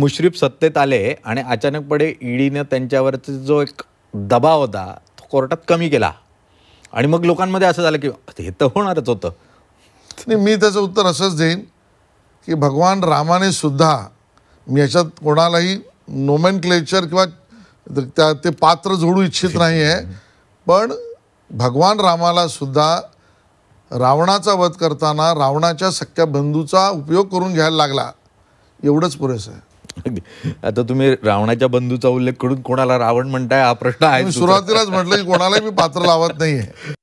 मुश्रीफ सत्तेत आले आणि अचानकपणे ईडीनं त्यांच्यावरचा जो एक दबाव होता तो कोर्टात कमी केला आणि मग लोकांमध्ये असं झालं की हे तर होणारच होतं नाही मी त्याचं उत्तर असंच देईन की भगवान रामाने सुद्धा मी याच्यात कोणालाही नोमेन क्लेचर किंवा त्या ते पात्र जोडू इच्छित नाही आहे पण भगवान रामाला सुद्धा रावणाचा वध करताना रावणाच्या सख्या बंधूचा उपयोग करून घ्यायला लागला एवढंच पुरेसं आहे आता तुम्ही रावणाच्या बंधूचा उल्लेख करून कोणाला रावण म्हणताय हा प्रश्न आहे सुरुवातीलाच म्हटलं की कोणालाही मी पात्र लावत नाहीये